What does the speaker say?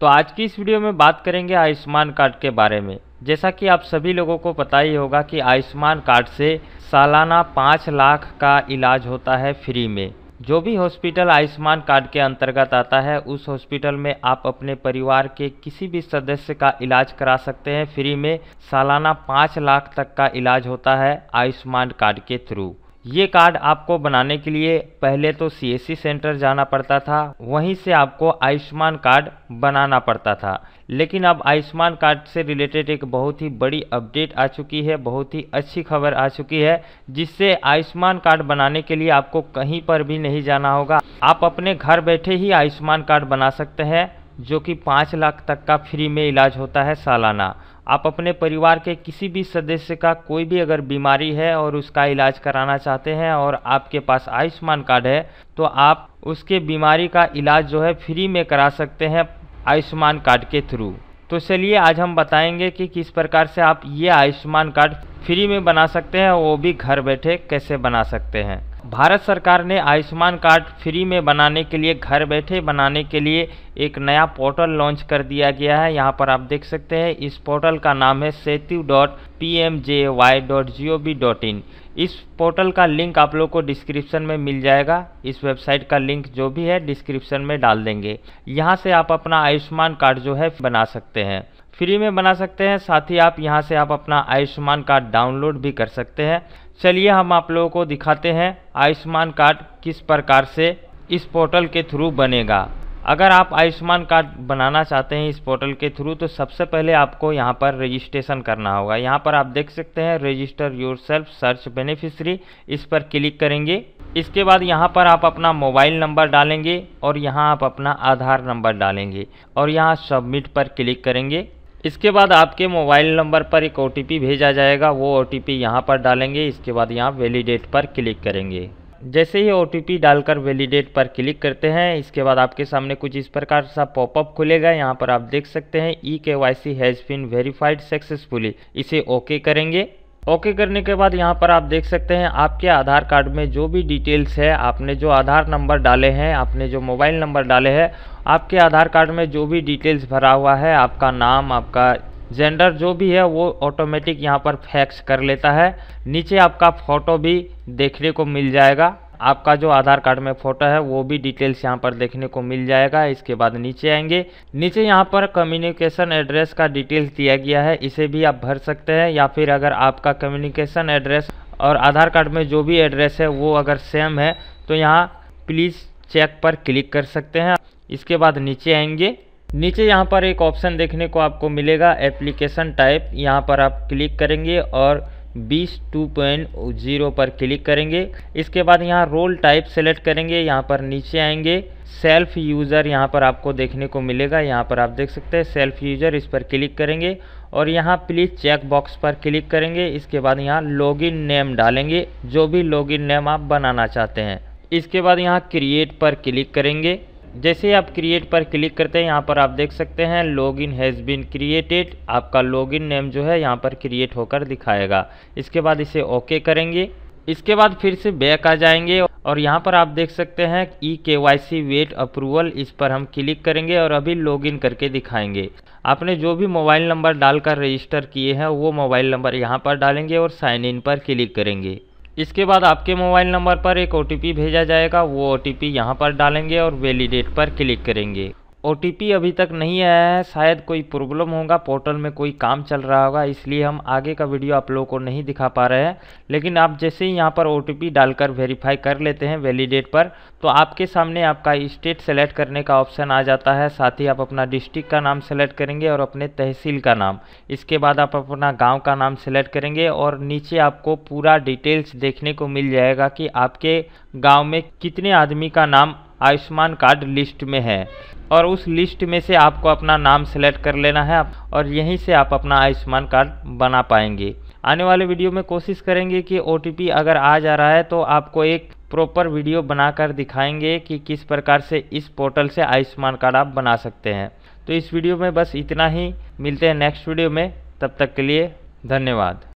तो आज की इस वीडियो में बात करेंगे आयुष्मान कार्ड के बारे में जैसा कि आप सभी लोगों को पता ही होगा कि आयुष्मान कार्ड से सालाना पाँच लाख का इलाज होता है फ्री में जो भी हॉस्पिटल आयुष्मान कार्ड के अंतर्गत आता है उस हॉस्पिटल में आप अपने परिवार के किसी भी सदस्य का इलाज करा सकते हैं फ्री में सालाना पाँच लाख तक का इलाज होता है आयुष्मान कार्ड के थ्रू ये कार्ड आपको बनाने के लिए पहले तो सीएससी सेंटर जाना पड़ता था वहीं से आपको आयुष्मान कार्ड बनाना पड़ता था लेकिन अब आयुष्मान कार्ड से रिलेटेड एक बहुत ही बड़ी अपडेट आ चुकी है बहुत ही अच्छी खबर आ चुकी है जिससे आयुष्मान कार्ड बनाने के लिए आपको कहीं पर भी नहीं जाना होगा आप अपने घर बैठे ही आयुष्मान कार्ड बना सकते हैं जो कि पाँच लाख तक का फ्री में इलाज होता है सालाना आप अपने परिवार के किसी भी सदस्य का कोई भी अगर बीमारी है और उसका इलाज कराना चाहते हैं और आपके पास आयुष्मान कार्ड है तो आप उसके बीमारी का इलाज जो है फ्री में करा सकते हैं आयुष्मान कार्ड के थ्रू तो चलिए आज हम बताएंगे कि किस प्रकार से आप ये आयुष्मान कार्ड फ्री में बना सकते हैं वो भी घर बैठे कैसे बना सकते हैं भारत सरकार ने आयुष्मान कार्ड फ्री में बनाने के लिए घर बैठे बनाने के लिए एक नया पोर्टल लॉन्च कर दिया गया है यहाँ पर आप देख सकते हैं इस पोर्टल का नाम है Setu dot P M J Y dot G O V dot in इस पोर्टल का लिंक आप लोग को डिस्क्रिप्शन में मिल जाएगा इस वेबसाइट का लिंक जो भी है डिस्क्रिप्शन में डाल देंगे यहाँ से आप अपना आयुष्मान कार्ड जो है बना सकते हैं फ्री में बना सकते हैं साथ ही आप यहाँ से आप अपना आयुष्मान कार्ड डाउनलोड भी कर सकते हैं चलिए हम आप लोगों को दिखाते हैं आयुष्मान कार्ड किस प्रकार से इस पोर्टल के थ्रू बनेगा अगर आप आयुष्मान कार्ड बनाना चाहते हैं इस पोर्टल के थ्रू तो सबसे पहले आपको यहाँ पर रजिस्ट्रेशन करना होगा यहाँ पर आप देख सकते हैं register yourself search beneficiary इस पर क्लिक करेंगे इसके बाद यहाँ पर आप अपना मोबाइल नंबर डालेंगे और यहाँ आप अपना आधार नंबर डालेंगे और यहाँ सबमिट पर क्लिक करेंगे इसके बाद आपके मोबाइल नंबर पर एक ओ भेजा जाएगा वो ओ टी यहाँ पर डालेंगे इसके बाद यहाँ वैलिडेट पर क्लिक करेंगे जैसे ही ओ डालकर वैलिडेट पर क्लिक करते हैं इसके बाद आपके सामने कुछ इस प्रकार सा पॉपअप खुलेगा यहाँ पर आप देख सकते हैं E K Y C has been verified successfully इसे ओके करेंगे ओके करने के बाद यहाँ पर आप देख सकते हैं आपके आधार कार्ड में जो भी डिटेल्स है आपने जो आधार नंबर डाले हैं आपने जो मोबाइल नंबर डाले हैं आपके आधार कार्ड में जो भी डिटेल्स भरा हुआ है आपका नाम आपका जेंडर जो भी है वो ऑटोमेटिक यहाँ पर फैक्स कर लेता है नीचे आपका फ़ोटो भी देखने को मिल जाएगा आपका जो आधार कार्ड में फ़ोटो है वो भी डिटेल्स यहाँ पर देखने को मिल जाएगा इसके बाद नीचे आएंगे नीचे यहाँ पर कम्युनिकेशन एड्रेस का डिटेल्स दिया गया है इसे भी आप भर सकते हैं या फिर अगर आपका कम्युनिकेशन एड्रेस और आधार कार्ड में जो भी एड्रेस है वो अगर सेम है तो यहाँ प्लीज़ चेक पर क्लिक कर सकते हैं इसके बाद नीचे आएंगे नीचे यहाँ पर एक ऑप्शन देखने को आपको मिलेगा एप्लीकेशन टाइप यहाँ पर आप क्लिक करेंगे और बीस टू पॉइंट जीरो पर क्लिक करेंगे इसके बाद यहाँ रोल टाइप सेलेक्ट करेंगे यहाँ पर नीचे आएंगे सेल्फ यूज़र यहाँ पर आपको देखने को मिलेगा यहाँ पर आप देख सकते हैं सेल्फ यूज़र इस पर क्लिक करेंगे और यहाँ प्लीज़ चेक बॉक्स पर क्लिक करेंगे इसके बाद यहाँ लॉगिन नेम डालेंगे जो भी लॉगिन नेम आप बनाना चाहते हैं इसके बाद यहाँ क्रिएट पर क्लिक करेंगे जैसे आप क्रिएट पर क्लिक करते हैं यहाँ पर आप देख सकते हैं log in has been created आपका लॉग इन नेम जो है यहाँ पर क्रिएट होकर दिखाएगा इसके बाद इसे ओके करेंगे इसके बाद फिर से बैक आ जाएंगे और यहाँ पर आप देख सकते हैं ई के वाई सी वेट अप्रूवल इस पर हम क्लिक करेंगे और अभी लॉगिन करके दिखाएंगे आपने जो भी मोबाइल नंबर डालकर रजिस्टर किए हैं वो मोबाइल नंबर यहाँ पर डालेंगे और साइन इन पर क्लिक करेंगे इसके बाद आपके मोबाइल नंबर पर एक ओ भेजा जाएगा वो ओ टी यहाँ पर डालेंगे और वैलिडेट पर क्लिक करेंगे ओ अभी तक नहीं आया है शायद कोई प्रॉब्लम होगा पोर्टल में कोई काम चल रहा होगा इसलिए हम आगे का वीडियो आप लोगों को नहीं दिखा पा रहे हैं लेकिन आप जैसे ही यहाँ पर ओ डालकर वेरीफाई कर लेते हैं वैलिडेट पर तो आपके सामने आपका स्टेट सेलेक्ट करने का ऑप्शन आ जाता है साथ ही आप अपना डिस्ट्रिक्ट का नाम सेलेक्ट करेंगे और अपने तहसील का नाम इसके बाद आप अपना गाँव का नाम सेलेक्ट करेंगे और नीचे आपको पूरा डिटेल्स देखने को मिल जाएगा कि आपके गाँव में कितने आदमी का नाम आयुष्मान कार्ड लिस्ट में है और उस लिस्ट में से आपको अपना नाम सेलेक्ट कर लेना है और यहीं से आप अपना आयुष्मान कार्ड बना पाएंगे आने वाले वीडियो में कोशिश करेंगे कि ओ अगर आ जा रहा है तो आपको एक प्रॉपर वीडियो बनाकर दिखाएंगे कि किस प्रकार से इस पोर्टल से आयुष्मान कार्ड आप बना सकते हैं तो इस वीडियो में बस इतना ही मिलते हैं नेक्स्ट वीडियो में तब तक के लिए धन्यवाद